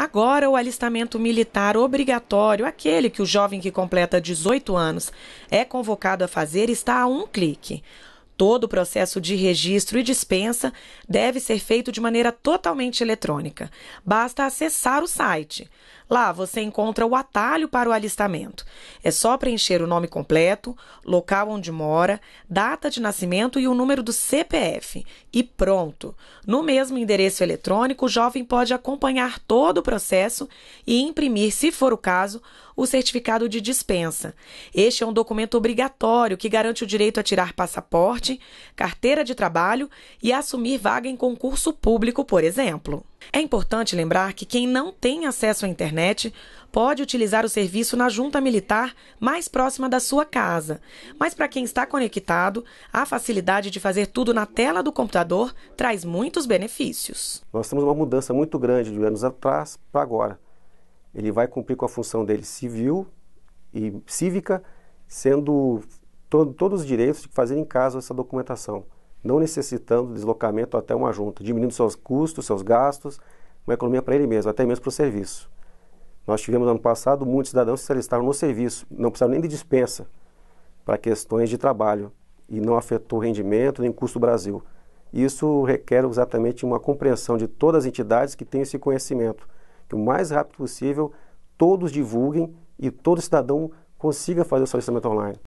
Agora, o alistamento militar obrigatório, aquele que o jovem que completa 18 anos é convocado a fazer, está a um clique. Todo o processo de registro e dispensa deve ser feito de maneira totalmente eletrônica. Basta acessar o site. Lá você encontra o atalho para o alistamento. É só preencher o nome completo, local onde mora, data de nascimento e o número do CPF. E pronto! No mesmo endereço eletrônico, o jovem pode acompanhar todo o processo e imprimir, se for o caso, o certificado de dispensa. Este é um documento obrigatório que garante o direito a tirar passaporte idade, carteira de trabalho e assumir vaga em concurso público, por exemplo. É importante lembrar que quem não tem acesso à internet pode utilizar o serviço na junta militar mais próxima da sua casa. Mas para quem está conectado, a facilidade de fazer tudo na tela do computador traz muitos benefícios. Nós temos uma mudança muito grande de anos atrás para agora. Ele vai cumprir com a função dele civil e cívica, sendo todo, todos os direitos de fazer em casa essa documentação, não necessitando deslocamento até uma junta, diminuindo seus custos, seus gastos, uma economia para ele mesmo, até mesmo para o serviço. Nós tivemos ano passado muitos cidadãos que se alistaram no serviço, não precisaram nem de dispensa para questões de trabalho e não afetou o rendimento nem o custo do Brasil. Isso requer exatamente uma compreensão de todas as entidades que têm esse conhecimento, que o mais rápido possível todos divulguem e todo cidadão consiga fazer o seu alistamento online.